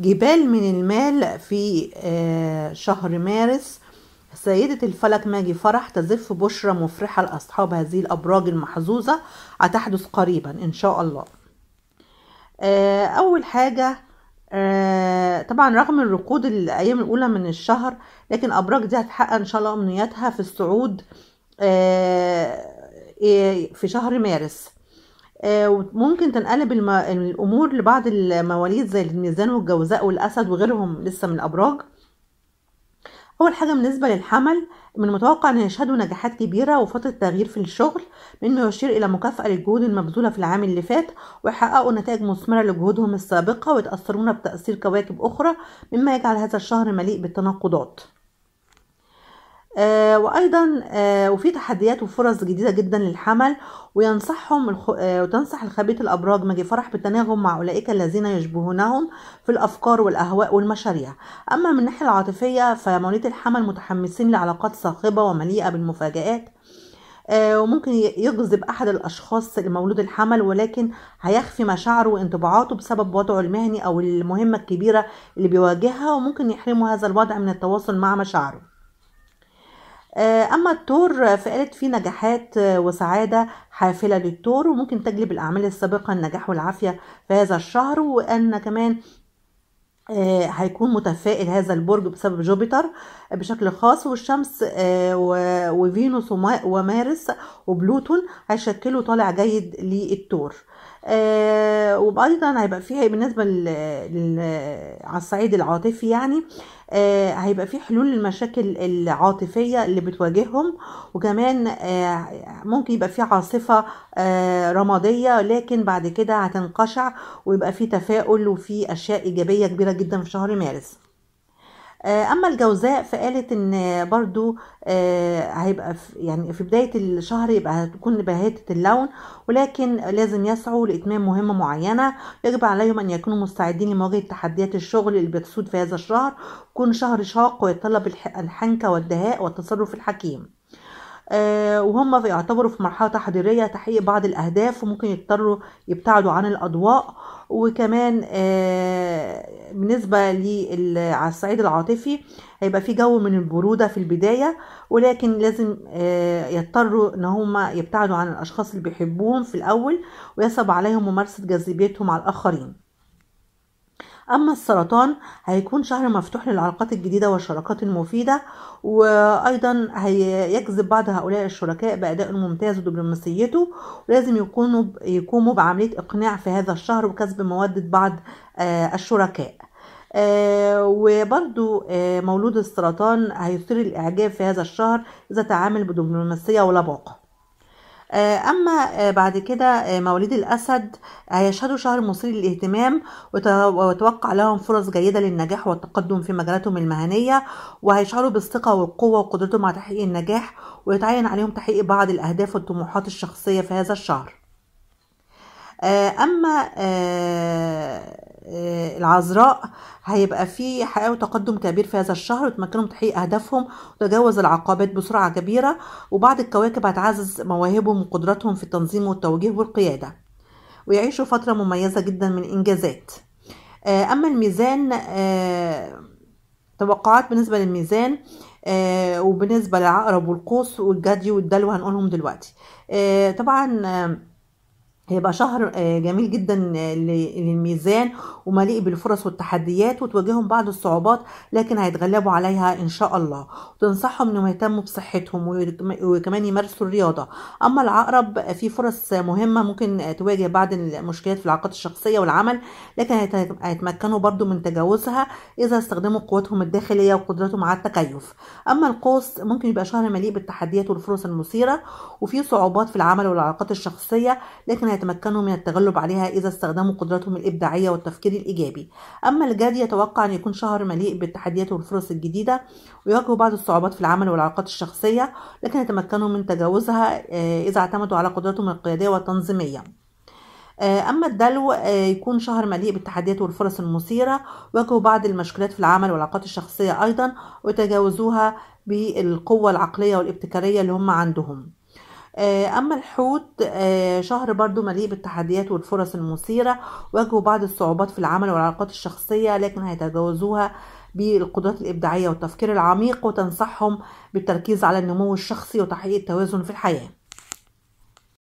جبال من المال في آه، شهر مارس سيدة الفلك ماجي فرح تزف بشرى مفرحة لأصحاب هذه الأبراج المحظوظة هتحدث قريبا إن شاء الله آه، أول حاجة آه، طبعا رغم الركود الأيام الأولى من الشهر لكن أبراج دي هتحقق إن شاء الله أمنياتها في الصعود إيه، في شهر مارس آه، وممكن تنقلب الامور لبعض المواليد زي الميزان والجوزاء والاسد وغيرهم لسه من الابراج اول حاجه بالنسبه للحمل من المتوقع ان يشهدوا نجاحات كبيره وفتره تغيير في الشغل مما يشير الى مكافاه للجهود المبذوله في العام اللي فات ويحققوا نتائج مثمره لجهودهم السابقه ويتاثرون بتاثير كواكب اخرى مما يجعل هذا الشهر مليء بالتناقضات آه، وايضا آه، وفي تحديات وفرص جديده جدا للحمل وينصحهم آه، وتنصح الخبيث الابراج ماجي فرح بالتناغم مع اولئك الذين يشبهونهم في الافكار والاهواء والمشاريع اما من الناحيه العاطفيه فمواليد الحمل متحمسين لعلاقات صاخبه ومليئه بالمفاجات وممكن يجذب احد الاشخاص لمولود الحمل ولكن هيخفي مشاعره وانطباعاته بسبب وضعه المهني او المهمه الكبيره اللي بيواجهها وممكن يحرمه هذا الوضع من التواصل مع مشاعره آه، اما التور آه، فقالت فيه نجاحات آه، وسعاده حافله للتور وممكن تجلب الاعمال السابقه النجاح والعافيه في هذا الشهر وان كمان هيكون متفائل هذا البرج بسبب جوبيتر بشكل خاص والشمس وفينوس ومارس وبلوتون هيشكلوا طالع جيد للتور آه، وايضا هيبقى فيها بالنسبه لل على الصعيد العاطفي يعني آه هيبقى في حلول للمشاكل العاطفيه اللي بتواجههم وكمان آه ممكن يبقى في عاصفه آه رماديه لكن بعد كده هتنقشع ويبقى في تفاؤل وفي اشياء ايجابيه كبيره جدا في شهر مارس آه، اما الجوزاء فقالت ان برضو آه، هيبقى في يعني في بدايه الشهر يبقى هتكون بهاتة اللون ولكن لازم يسعوا لاتمام مهمه معينه يجب عليهم ان يكونوا مستعدين لمواجهه تحديات الشغل اللي بتسود في هذا الشهر يكون شهر شاق ويتطلب الحنكه والدهاء والتصرف الحكيم آه، وهم يعتبروا في مرحله تحضيريه تحقيق بعض الاهداف وممكن يضطروا يبتعدوا عن الاضواء وكمان آه، بالنسبه على الصعيد العاطفي هيبقى في جو من البروده في البدايه ولكن لازم آه، يضطروا ان هم يبتعدوا عن الاشخاص اللي بيحبوهم في الاول ويصعب عليهم ممارسه جاذبيتهم على الاخرين أما السرطان هيكون شهر مفتوح للعلاقات الجديدة والشراكات المفيدة وأيضا هيجذب بعض هؤلاء الشركاء بأداء ممتاز ودبلوماسيته ولازم يكونوا يقوموا بعملية إقناع في هذا الشهر وكسب مودة بعض آه، الشركاء آه وبرضو آه مولود السرطان هيثير الإعجاب في هذا الشهر إذا تعامل بدبلوماسية ولباقة آه، أما آه، بعد كده آه، مواليد الأسد هيشهدوا شهر مثير للاهتمام وتوقع لهم فرص جيدة للنجاح والتقدم في مجالاتهم المهنية وهيشعروا بالثقة والقوة وقدرتهم على تحقيق النجاح ويتعين عليهم تحقيق بعض الأهداف والطموحات الشخصية في هذا الشهر أما آه، العذراء هيبقى في حقيقة وتقدم كبير في هذا الشهر وتمكنهم تحقيق أهدافهم وتجاوز العقبات بسرعة كبيرة وبعض الكواكب هتعزز مواهبهم وقدراتهم في التنظيم والتوجيه والقيادة ويعيشوا فترة مميزة جدا من إنجازات آه، أما الميزان آه، توقعات بالنسبة للميزان وبالنسبة للعقرب والقوس والجدي والدلو هنقولهم دلوقتي طبعا هيبقى شهر آه، جميل جدا آه، للميزان ومليء بالفرص والتحديات وتواجههم بعض الصعوبات لكن هيتغلبوا عليها ان شاء الله وتنصحهم انهم يهتموا بصحتهم وكمان يمارسوا الرياضه اما العقرب آه، في فرص مهمه ممكن تواجه بعض المشكلات في العلاقات الشخصيه والعمل لكن هيتمكنوا برضو من تجاوزها اذا استخدموا قوتهم الداخليه وقدرتهم على التكيف اما القوس ممكن يبقى شهر مليء بالتحديات والفرص المثيره وفي صعوبات في العمل والعلاقات الشخصيه لكن يتمكنوا من التغلب عليها إذا استخدموا قدراتهم الإبداعية والتفكير الإيجابي أما الجاد يتوقع أن يكون شهر مليء بالتحديات والفرص الجديدة ويواجهوا بعض الصعوبات في العمل والعلاقات الشخصية لكن يتمكنوا من تجاوزها آه، إذا اعتمدوا على قدراتهم القيادية والتنظيمية آه، أما الدلو آه، يكون شهر مليء بالتحديات والفرص المثيرة واجهوا بعض المشكلات في العمل والعلاقات الشخصية أيضا وتجاوزوها بالقوة العقلية والابتكارية اللي هم عندهم آه، أما الحوت آه، شهر برضو مليء بالتحديات والفرص المثيرة واجهوا بعض الصعوبات في العمل والعلاقات الشخصية لكن هيتجاوزوها بالقدرات الإبداعية والتفكير العميق وتنصحهم بالتركيز على النمو الشخصي وتحقيق التوازن في الحياة